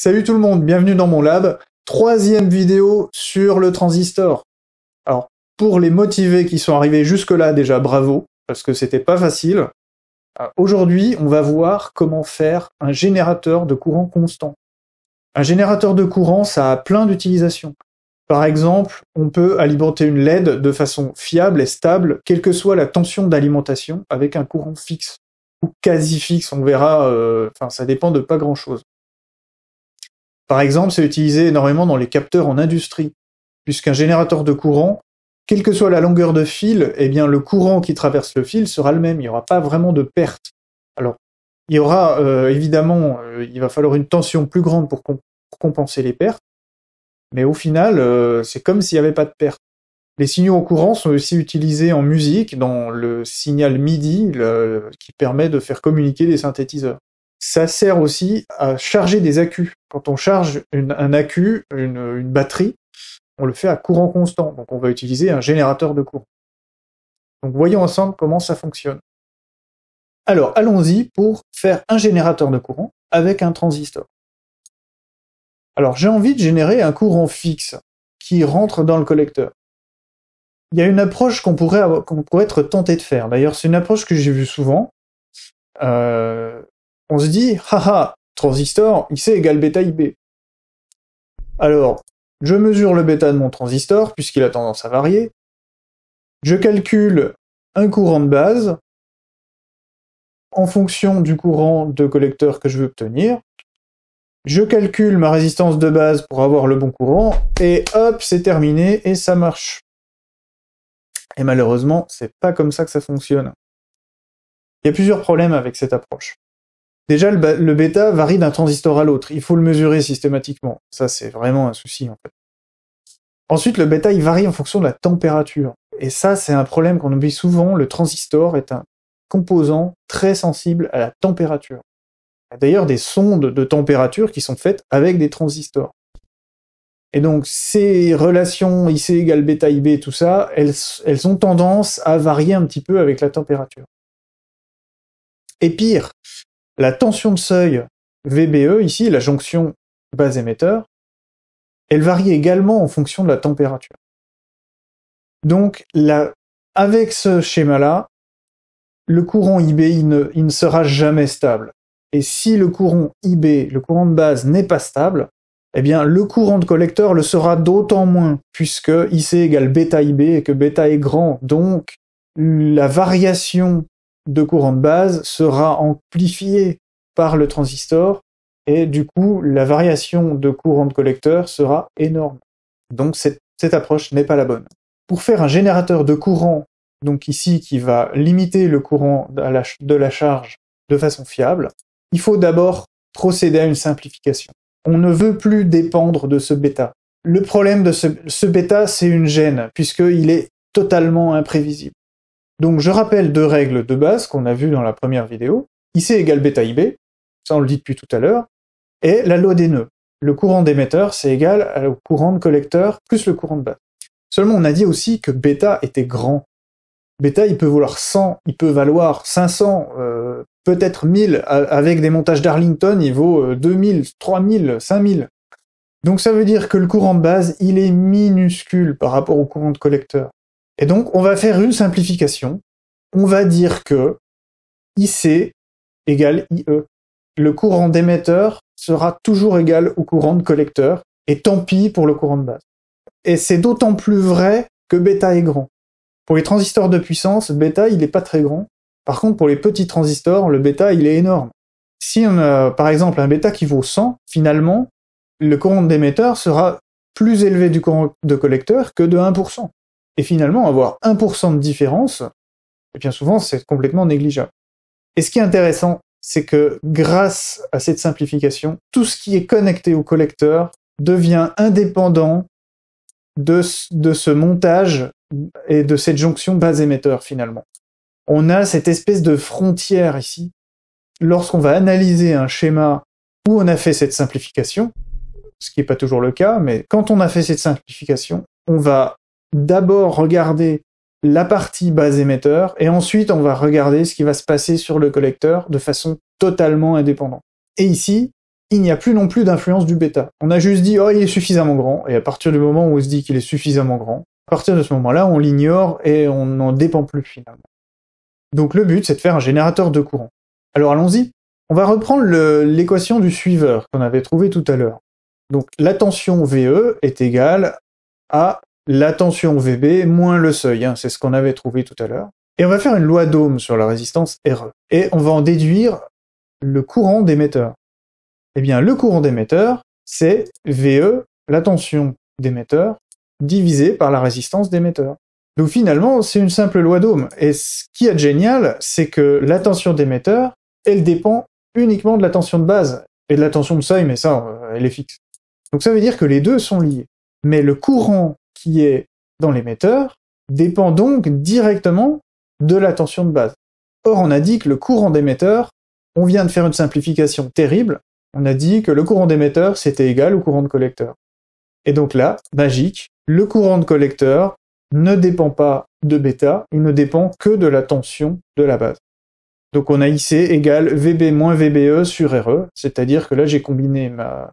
Salut tout le monde, bienvenue dans mon lab. Troisième vidéo sur le transistor. Alors, pour les motivés qui sont arrivés jusque-là, déjà bravo, parce que c'était pas facile. Ah, aujourd'hui, on va voir comment faire un générateur de courant constant. Un générateur de courant, ça a plein d'utilisations. Par exemple, on peut alimenter une LED de façon fiable et stable, quelle que soit la tension d'alimentation, avec un courant fixe ou quasi fixe, on verra, euh, enfin ça dépend de pas grand-chose. Par exemple, c'est utilisé énormément dans les capteurs en industrie, puisqu'un générateur de courant, quelle que soit la longueur de fil, eh bien le courant qui traverse le fil sera le même, il n'y aura pas vraiment de perte. Alors, il y aura euh, évidemment, euh, il va falloir une tension plus grande pour, compenser les pertes, mais au final, euh, c'est comme s'il n'y avait pas de perte. Les signaux en courant sont aussi utilisés en musique, dans le signal MIDI, qui permet de faire communiquer des synthétiseurs ça sert aussi à charger des accus. Quand on charge un accu, une, une, batterie, on le fait à courant constant. Donc on va utiliser un générateur de courant. Donc voyons ensemble comment ça fonctionne. Alors allons-y pour faire un générateur de courant avec un transistor. Alors j'ai envie de générer un courant fixe qui rentre dans le collecteur. Il y a une approche qu'on pourrait, qu'on pourrait être tenté de faire. D'ailleurs, c'est une approche que j'ai vue souvent. Euh, on se dit, haha, transistor IC égale bêta IB. Alors, je mesure le bêta de mon transistor, puisqu'il a tendance à varier. Je calcule un courant de base en fonction du courant de collecteur que je veux obtenir. Je calcule ma résistance de base pour avoir le bon courant, et hop, c'est terminé, et ça marche. Et malheureusement, c'est pas comme ça que ça fonctionne. Il y a plusieurs problèmes avec cette approche. Déjà, le, bêta varie d'un transistor à l'autre. Il faut le mesurer systématiquement. Ça, c'est vraiment un souci, en fait. Ensuite, le bêta, il varie en fonction de la température. Et ça, c'est un problème qu'on oublie souvent. Le transistor est un composant très sensible à la température. Il y a d'ailleurs des sondes de température qui sont faites avec des transistors. Et donc, ces relations IC égale bêta IB, tout ça, elles ont tendance à varier un petit peu avec la température. Et pire, la tension de seuil VBE, ici, la jonction base émetteur, elle varie également en fonction de la température. Donc, avec ce schéma-là, le courant IB ne, il ne sera jamais stable. Et si le courant IB, le courant de base, n'est pas stable, eh bien, le courant de collecteur le sera d'autant moins, puisque IC égale bêta IB et que bêta est grand. Donc, la variation de courant de base sera amplifié par le transistor et du coup la variation de courant de collecteur sera énorme. Donc cette, approche n'est pas la bonne. Pour faire un générateur de courant, donc ici qui va limiter le courant de la charge de façon fiable, il faut d'abord procéder à une simplification. On ne veut plus dépendre de ce bêta. Le problème de ce bêta, c'est une gêne, puisqu'il est totalement imprévisible. Donc je rappelle deux règles de base qu'on a vues dans la première vidéo. IC égale bêta IB, ça on le dit depuis tout à l'heure, et la loi des nœuds. Le courant d'émetteur, c'est égal au courant de collecteur plus le courant de base. Seulement on a dit aussi que bêta était grand. Bêta, il peut valoir 100, il peut valoir 500, euh, peut-être 1000. Avec des montages d'Arlington, il vaut 2000, 3000, 5000. Donc ça veut dire que le courant de base, il est minuscule par rapport au courant de collecteur. Et donc, on va faire une simplification. On va dire que IC égale IE. Le courant d'émetteur sera toujours égal au courant de collecteur, et tant pis pour le courant de base. Et c'est d'autant plus vrai que bêta est grand. Pour les transistors de puissance, bêta, il n'est pas très grand. Par contre, pour les petits transistors, le bêta, il est énorme. Si on a, par exemple, un bêta qui vaut 100, finalement, le courant d'émetteur sera plus élevé du courant de collecteur que de 1%. Et finalement, avoir 1% de différence, et eh bien souvent, c'est complètement négligeable. Et ce qui est intéressant, c'est que grâce à cette simplification, tout ce qui est connecté au collecteur devient indépendant de, ce montage et de cette jonction base-émetteur finalement. On a cette espèce de frontière ici. Lorsqu'on va analyser un schéma où on a fait cette simplification, ce qui n'est pas toujours le cas, mais quand on a fait cette simplification, on va d'abord regarder la partie base émetteur et ensuite on va regarder ce qui va se passer sur le collecteur de façon totalement indépendante. Et ici, il n'y a plus non plus d'influence du bêta. On a juste dit, oh, il est suffisamment grand, et à partir du moment où on se dit qu'il est suffisamment grand, à partir de ce moment-là, on l'ignore et on n'en dépend plus finalement. Donc le but, c'est de faire un générateur de courant. Alors allons-y. On va reprendre l'équation du suiveur qu'on avait trouvé tout à l'heure. Donc la tension VE est égale à la tension VB moins le seuil, hein, c'est ce qu'on avait trouvé tout à l'heure. Et on va faire une loi d'Ohm sur la résistance RE. Et on va en déduire le courant d'émetteur. Eh bien, le courant d'émetteur, c'est VE, la tension d'émetteur, divisé par la résistance d'émetteur. Donc finalement, c'est une simple loi d'Ohm. Et ce qui est génial, c'est que la tension d'émetteur, elle dépend uniquement de la tension de base et de la tension de seuil, mais ça, euh, elle est fixe. Donc ça veut dire que les deux sont liés. Mais le courant qui est dans l'émetteur dépend donc directement de la tension de base. Or, on a dit que le courant d'émetteur, on vient de faire une simplification terrible, on a dit que le courant d'émetteur, c'était égal au courant de collecteur. Et donc là, magique, le courant de collecteur ne dépend pas de bêta, il ne dépend que de la tension de la base. Donc on a IC égale VB moins VBE sur RE, c'est-à-dire que là j'ai combiné ma,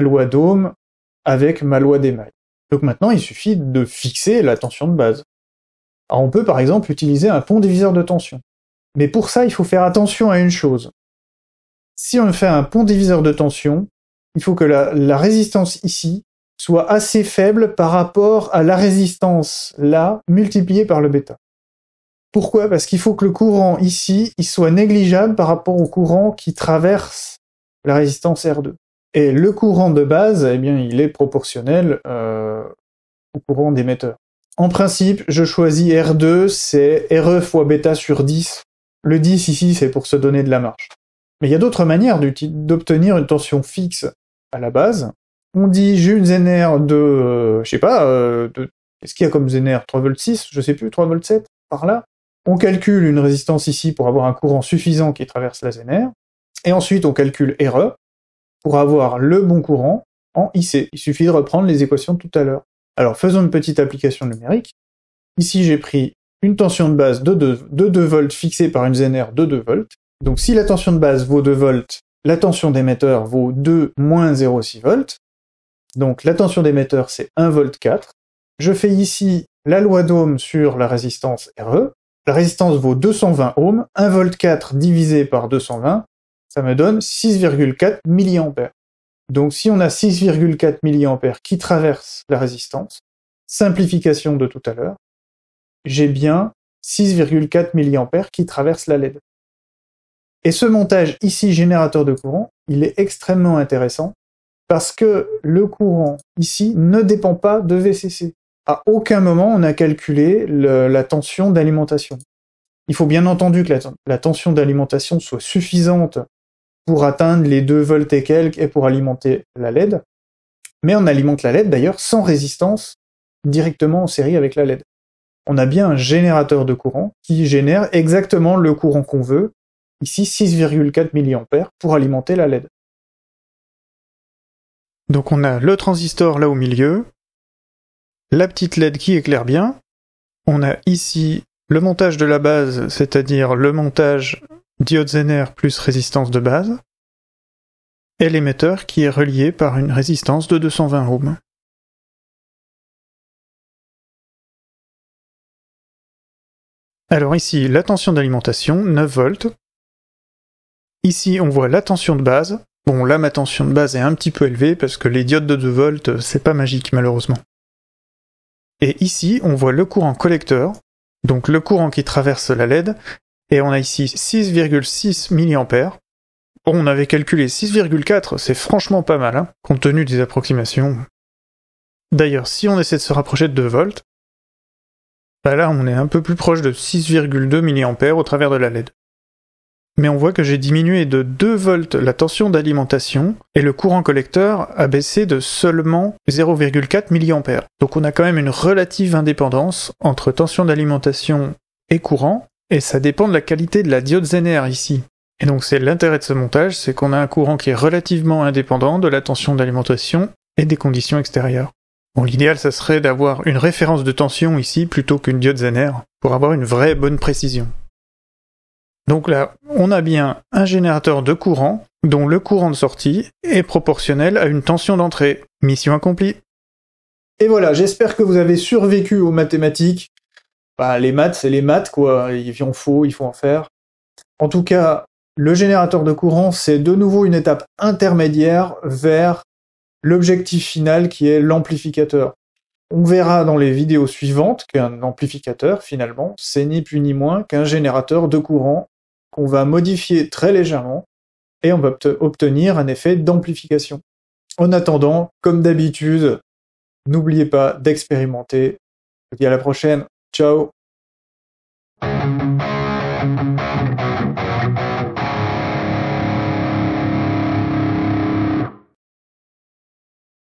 loi d'Ohm avec ma loi d'émail. Donc maintenant, il suffit de fixer la tension de base. on peut par exemple utiliser un pont diviseur de tension. Mais pour ça, il faut faire attention à une chose. Si on fait un pont diviseur de tension, il faut que la, résistance ici soit assez faible par rapport à la résistance là multipliée par le bêta. Pourquoi Parce qu'il faut que le courant ici soit négligeable par rapport au courant qui traverse la résistance R2. Et le courant de base, eh bien, il est proportionnel euh, au courant d'émetteur. En principe, je choisis R2, c'est RE fois bêta sur 10. Le 10 ici, c'est pour se donner de la marge. Mais il y a d'autres manières d'obtenir une tension fixe à la base. On dit j'ai une Zener de, euh, je sais pas, euh, qu'est-ce qu'il y a comme Zener 3 V 6, je sais plus, 3 V 7, par là. On calcule une résistance ici pour avoir un courant suffisant qui traverse la Zener. Et ensuite, on calcule RE, pour avoir le bon courant en IC. Il suffit de reprendre les équations tout à l'heure. Alors faisons une petite application numérique. Ici j'ai pris une tension de base de 2, volts fixée par une zener de 2 volts. Donc si la tension de base vaut 2 volts, la tension d'émetteur vaut 2 moins 0,6 volts. Donc la tension d'émetteur c'est 14 volt Je fais ici la loi d'Ohm sur la résistance RE. La résistance vaut 220 ohms, 14 volt divisé par 220, ça me donne 6,4 mA. Donc si on a 6,4 mA qui traverse la résistance, simplification de tout à l'heure, j'ai bien 6,4 mA qui traverse la LED. Et ce montage ici générateur de courant, il est extrêmement intéressant parce que le courant ici ne dépend pas de VCC. À aucun moment on a calculé la tension d'alimentation. Il faut bien entendu que la tension d'alimentation soit suffisante pour atteindre les 2 volts et quelques et pour alimenter la LED. Mais on alimente la LED d'ailleurs sans résistance directement en série avec la LED. On a bien un générateur de courant qui génère exactement le courant qu'on veut, ici 6,4 mA pour alimenter la LED. Donc on a le transistor là au milieu, la petite LED qui éclaire bien, on a ici le montage de la base, c'est-à-dire le montage diode Zener plus résistance de base, et l'émetteur qui est relié par une résistance de 220 ohms. Alors ici, la tension d'alimentation, 9 volts. Ici, on voit la tension de base. Bon, là, ma tension de base est un petit peu élevée parce que les diodes de 2 volts, c'est pas magique, malheureusement. Et ici, on voit le courant collecteur, donc le courant qui traverse la LED, et on a ici 6,6 milliampères. On avait calculé 6,4, c'est franchement pas mal, hein, compte tenu des approximations. D'ailleurs, si on essaie de se rapprocher de 2 volts, bah là on est un peu plus proche de 6,2 mA au travers de la LED. Mais on voit que j'ai diminué de 2 volts la tension d'alimentation et le courant collecteur a baissé de seulement 0,4 mA. Donc on a quand même une relative indépendance entre tension d'alimentation et courant, et ça dépend de la qualité de la diode zener ici. Et donc c'est l'intérêt de ce montage, c'est qu'on a un courant qui est relativement indépendant de la tension d'alimentation et des conditions extérieures. Bon, l'idéal, ça serait d'avoir une référence de tension ici plutôt qu'une diode zener pour avoir une vraie bonne précision. Donc là, on a bien un générateur de courant dont le courant de sortie est proportionnel à une tension d'entrée. Mission accomplie. Et voilà, j'espère que vous avez survécu aux mathématiques bah, les maths, c'est les maths, quoi. Il en faut, il faut en faire. En tout cas, le générateur de courant, c'est de nouveau une étape intermédiaire vers l'objectif final qui est l'amplificateur. On verra dans les vidéos suivantes qu'un amplificateur, finalement, c'est ni plus ni moins qu'un générateur de courant qu'on va modifier très légèrement et on va obtenir un effet d'amplification. En attendant, comme d'habitude, n'oubliez pas d'expérimenter. Je vous dis à la prochaine. 交。